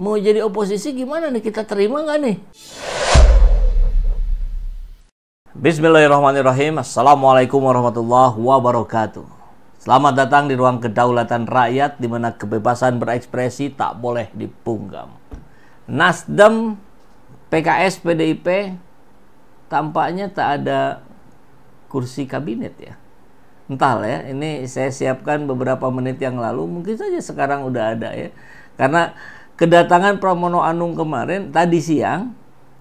mau jadi oposisi gimana nih kita terima nggak nih? Bismillahirrahmanirrahim. Assalamualaikum warahmatullahi wabarakatuh. Selamat datang di ruang kedaulatan rakyat di mana kebebasan berekspresi tak boleh dipunggam. Nasdem, PKS, PDIP tampaknya tak ada kursi kabinet ya. Entahlah ya, ini saya siapkan beberapa menit yang lalu, mungkin saja sekarang udah ada ya. Karena kedatangan Pramono Anung kemarin tadi siang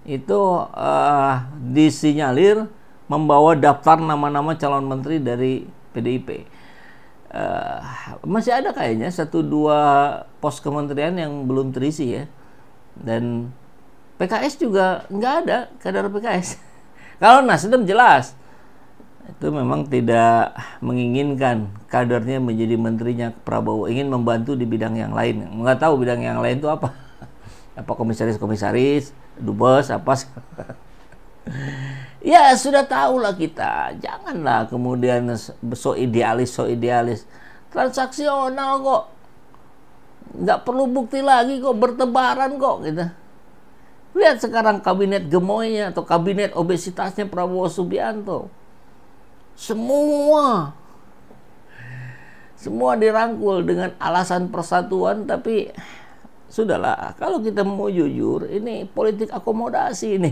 itu uh, disinyalir membawa daftar nama-nama calon menteri dari PDIP. Uh, eh, masih ada kayaknya satu dua pos kementerian yang belum terisi ya. Dan PKS juga nggak ada kadar PKS. Kalau Nasdem jelas itu memang tidak menginginkan kadernya menjadi menterinya Prabowo ingin membantu di bidang yang lain nggak tahu bidang yang lain itu apa apa komisaris-komisaris dubes apa ya sudah tahulah kita janganlah kemudian so idealis so idealis transaksional kok nggak perlu bukti lagi kok bertebaran kok gitu lihat sekarang kabinet gemoynya atau kabinet obesitasnya Prabowo Subianto semua semua dirangkul dengan alasan persatuan tapi sudahlah kalau kita mau jujur ini politik akomodasi ini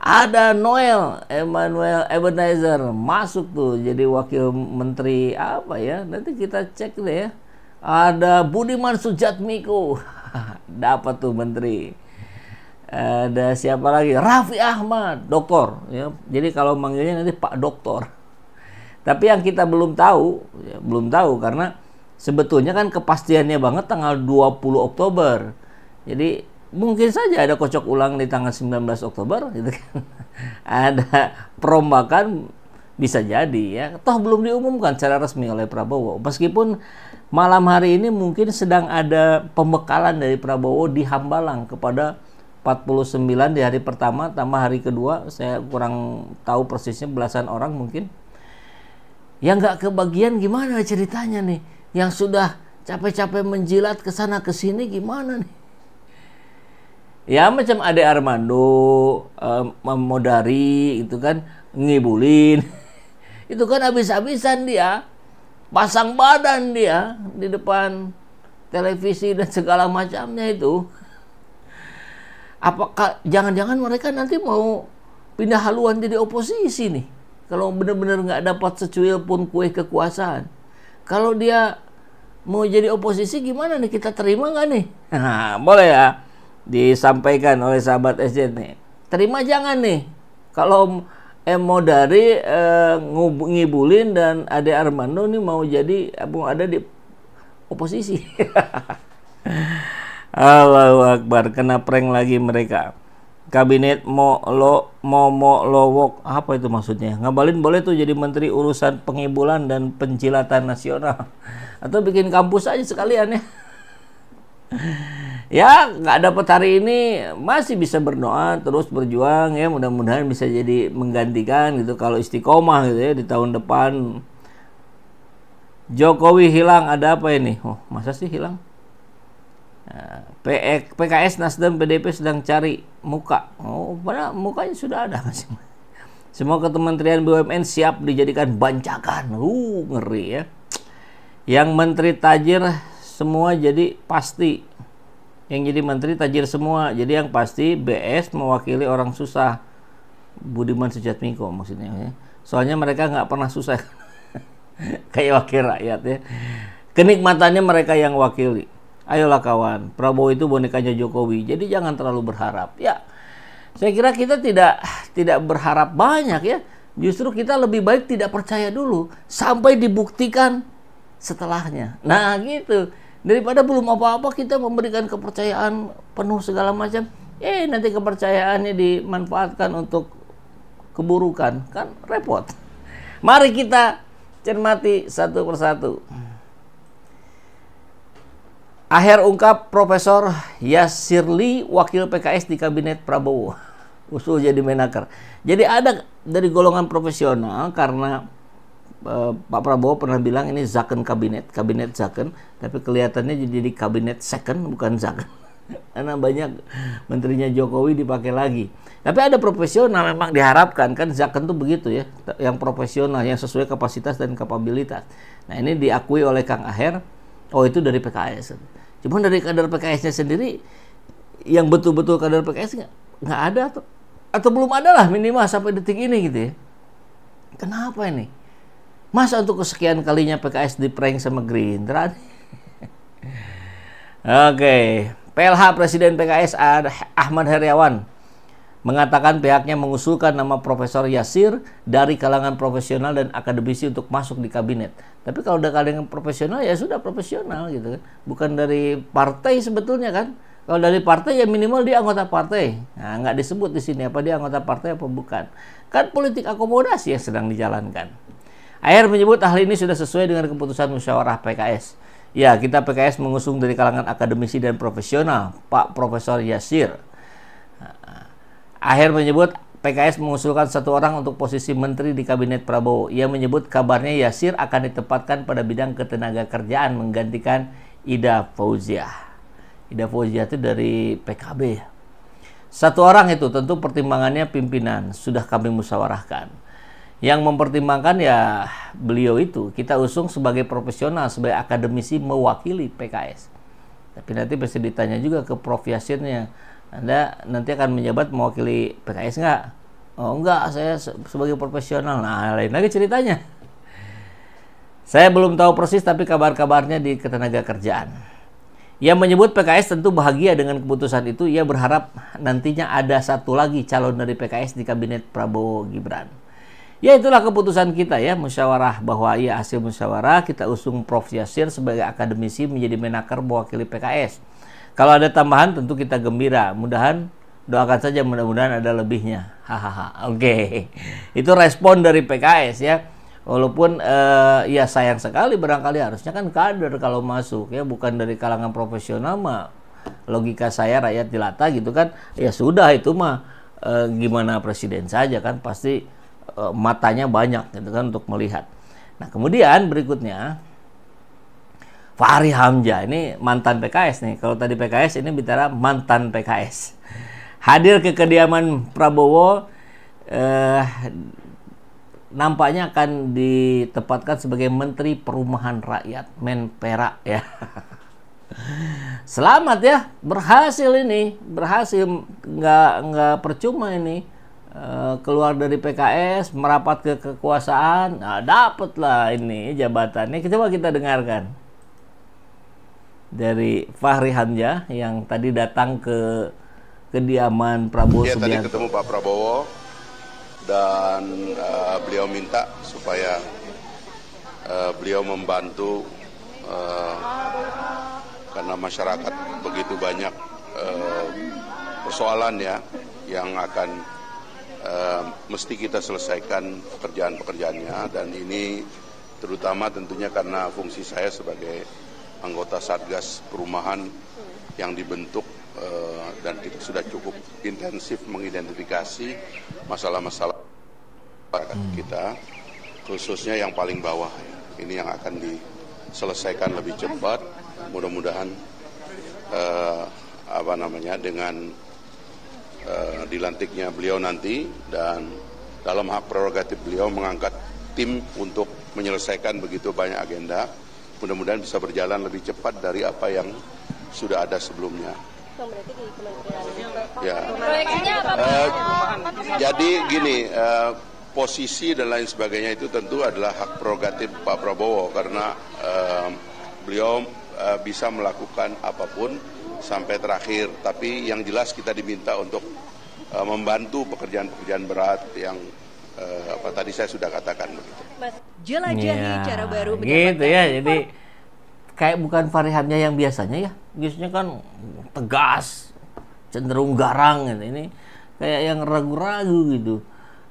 ada Noel Emmanuel Ebenezer masuk tuh jadi wakil menteri apa ya nanti kita cek deh ya ada Budiman Sujatmiko dapat tuh menteri ada siapa lagi Raffi Ahmad doktor ya jadi kalau manggilnya nanti Pak Doktor tapi yang kita belum tahu ya, belum tahu karena sebetulnya kan kepastiannya banget tanggal 20 Oktober jadi mungkin saja ada kocok ulang di tanggal 19 Oktober gitu kan ada perombakan bisa jadi ya toh belum diumumkan secara resmi oleh Prabowo meskipun malam hari ini mungkin sedang ada pembekalan dari Prabowo di Hambalang kepada 49 di hari pertama tambah hari kedua saya kurang tahu persisnya belasan orang mungkin yang nggak kebagian gimana ceritanya nih yang sudah capek-capek menjilat ke sana ke sini gimana nih ya macam Ade Armando eh, memodari um, itu kan ngibulin itu kan habis-habisan dia pasang badan dia di depan televisi dan segala macamnya itu apakah jangan-jangan mereka nanti mau pindah haluan jadi oposisi nih kalau benar-benar nggak dapat secuil pun kue kekuasaan kalau dia mau jadi oposisi gimana nih kita terima nggak nih nah, boleh ya disampaikan oleh sahabat SJ nih terima jangan nih kalau mau dari eh, ngibulin dan Ade Armando nih mau jadi mau ada di oposisi Allahu Akbar, kena prank lagi mereka. Kabinet Mo Lo mo lo Lowok apa itu maksudnya? Ngabalin boleh tuh jadi menteri urusan pengibulan dan pencilatan nasional atau bikin kampus aja sekalian ya. ya nggak dapat hari ini masih bisa berdoa terus berjuang ya mudah-mudahan bisa jadi menggantikan gitu kalau istiqomah gitu ya di tahun depan Jokowi hilang ada apa ini? Oh masa sih hilang? PKS, Nasdem, PDP sedang cari muka. Oh, padahal mukanya sudah ada masih. Semua kementerian BUMN siap dijadikan bancakan. Uh, ngeri ya. Yang menteri tajir semua jadi pasti. Yang jadi menteri tajir semua. Jadi yang pasti BS mewakili orang susah. Budiman Sujatmiko maksudnya. Ya. Soalnya mereka nggak pernah susah. Kayak wakil rakyat ya. Kenikmatannya mereka yang wakili Ayolah kawan, Prabowo itu bonekanya Jokowi. Jadi jangan terlalu berharap. Ya, saya kira kita tidak tidak berharap banyak ya. Justru kita lebih baik tidak percaya dulu sampai dibuktikan setelahnya. Nah, gitu. Daripada belum apa-apa kita memberikan kepercayaan penuh segala macam, eh nanti kepercayaannya dimanfaatkan untuk keburukan, kan repot. Mari kita cermati satu persatu. Akhir ungkap Profesor Yasirli, wakil PKS di kabinet Prabowo. Usul jadi menaker. Jadi ada dari golongan profesional karena eh, Pak Prabowo pernah bilang ini zaken kabinet, kabinet zaken, tapi kelihatannya jadi di kabinet second bukan zaken. Karena banyak menterinya Jokowi dipakai lagi. Tapi ada profesional memang diharapkan kan zaken tuh begitu ya, yang profesional yang sesuai kapasitas dan kapabilitas. Nah, ini diakui oleh Kang Aher Oh itu dari PKS. cuma dari kader PKS-nya sendiri yang betul-betul kader PKS nggak ada atau, atau belum ada lah minimal sampai detik ini gitu ya. Kenapa ini? Masa untuk kesekian kalinya PKS di prank sama Gerindra? Oke, okay. PLH Presiden PKS Ahmad Heriawan mengatakan pihaknya mengusulkan nama Profesor Yasir dari kalangan profesional dan akademisi untuk masuk di kabinet. Tapi kalau dari kalangan profesional ya sudah profesional gitu kan. Bukan dari partai sebetulnya kan. Kalau dari partai ya minimal dia anggota partai. Nah, nggak disebut di sini apa dia anggota partai apa bukan. Kan politik akomodasi yang sedang dijalankan. Air menyebut ahli ini sudah sesuai dengan keputusan musyawarah PKS. Ya, kita PKS mengusung dari kalangan akademisi dan profesional, Pak Profesor Yasir. Akhir menyebut PKS mengusulkan satu orang untuk posisi menteri di kabinet Prabowo. Ia menyebut kabarnya Yasir akan ditempatkan pada bidang ketenaga kerjaan menggantikan Ida Fauzia. Ida Fauzia itu dari PKB. Satu orang itu tentu pertimbangannya pimpinan sudah kami musyawarahkan. Yang mempertimbangkan ya beliau itu kita usung sebagai profesional sebagai akademisi mewakili PKS. Tapi nanti bisa ditanya juga ke Prof Yasirnya anda nanti akan menjabat mewakili PKS nggak? Oh enggak, saya sebagai profesional. Nah, lain lagi ceritanya. Saya belum tahu persis tapi kabar-kabarnya di ketenaga kerjaan. Ia menyebut PKS tentu bahagia dengan keputusan itu. Ia berharap nantinya ada satu lagi calon dari PKS di kabinet Prabowo Gibran. Ya itulah keputusan kita ya, musyawarah bahwa ia hasil musyawarah kita usung Prof Yasir sebagai akademisi menjadi menaker mewakili PKS. Kalau ada tambahan tentu kita gembira. Mudahan doakan saja mudah-mudahan ada lebihnya. Hahaha. Oke. Itu respon dari PKS ya. Walaupun eh, ya sayang sekali barangkali harusnya kan kader kalau masuk ya bukan dari kalangan profesional mah logika saya rakyat dilata gitu kan ya sudah itu mah eh, gimana presiden saja kan pasti eh, matanya banyak gitu kan untuk melihat. Nah, kemudian berikutnya Fahri Hamzah ini mantan PKS nih. Kalau tadi PKS ini bicara mantan PKS. Hadir ke kediaman Prabowo eh, nampaknya akan ditempatkan sebagai Menteri Perumahan Rakyat Menpera ya. Selamat ya, berhasil ini, berhasil nggak nggak percuma ini eh, keluar dari PKS merapat ke kekuasaan, nah, dapatlah ini jabatannya. Coba kita dengarkan dari Fahri Hamzah yang tadi datang ke kediaman Prabowo ya, Subianto. tadi ketemu Pak Prabowo dan uh, beliau minta supaya uh, beliau membantu uh, karena masyarakat begitu banyak uh, persoalan ya yang akan uh, mesti kita selesaikan pekerjaan-pekerjaannya dan ini terutama tentunya karena fungsi saya sebagai anggota Satgas Perumahan yang dibentuk eh, dan kita sudah cukup intensif mengidentifikasi masalah-masalah masyarakat hmm. kita khususnya yang paling bawah ini yang akan diselesaikan lebih cepat mudah-mudahan eh, apa namanya dengan eh, dilantiknya beliau nanti dan dalam hak prerogatif beliau mengangkat tim untuk menyelesaikan begitu banyak agenda mudah-mudahan bisa berjalan lebih cepat dari apa yang sudah ada sebelumnya. Ya. Uh, jadi gini, uh, posisi dan lain sebagainya itu tentu adalah hak prerogatif Pak Prabowo karena uh, beliau uh, bisa melakukan apapun sampai terakhir. Tapi yang jelas kita diminta untuk uh, membantu pekerjaan-pekerjaan berat yang uh, apa tadi saya sudah katakan begitu jelajahi ya, cara baru mendapatkan gitu ya jadi kayak bukan varihannya yang biasanya ya biasanya kan tegas cenderung garang gitu. ini kayak yang ragu-ragu gitu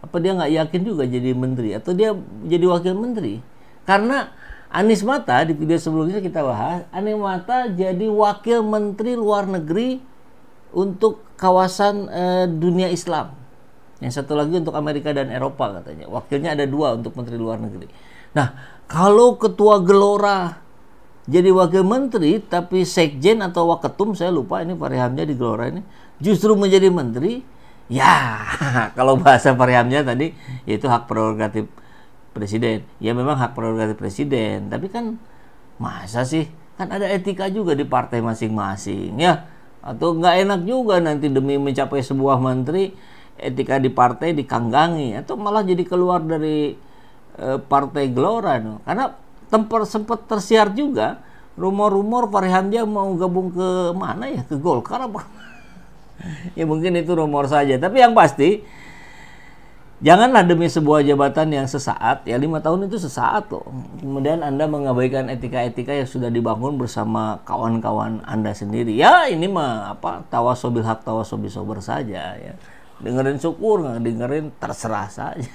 apa dia nggak yakin juga jadi menteri atau dia jadi wakil menteri karena Anies Mata di video sebelumnya kita bahas Anies Mata jadi wakil menteri luar negeri untuk kawasan e, dunia Islam yang satu lagi untuk Amerika dan Eropa katanya. Wakilnya ada dua untuk Menteri Luar Negeri. Nah, kalau Ketua Gelora jadi Wakil Menteri, tapi Sekjen atau Waketum, saya lupa ini varihamnya di Gelora ini, justru menjadi Menteri, ya kalau bahasa varihamnya tadi, yaitu hak prerogatif Presiden. Ya memang hak prerogatif Presiden, tapi kan masa sih? Kan ada etika juga di partai masing-masing, ya. Atau nggak enak juga nanti demi mencapai sebuah menteri, etika di partai dikanggangi atau malah jadi keluar dari e, partai Gelora no. karena tempat sempat tersiar juga rumor-rumor Fahri Hamzah mau gabung ke mana ya ke Golkar apa ya mungkin itu rumor saja tapi yang pasti janganlah demi sebuah jabatan yang sesaat ya lima tahun itu sesaat loh kemudian anda mengabaikan etika-etika yang sudah dibangun bersama kawan-kawan anda sendiri ya ini mah apa tawasobil hak tawasobil sober saja ya dengerin syukur nggak dengerin terserah saja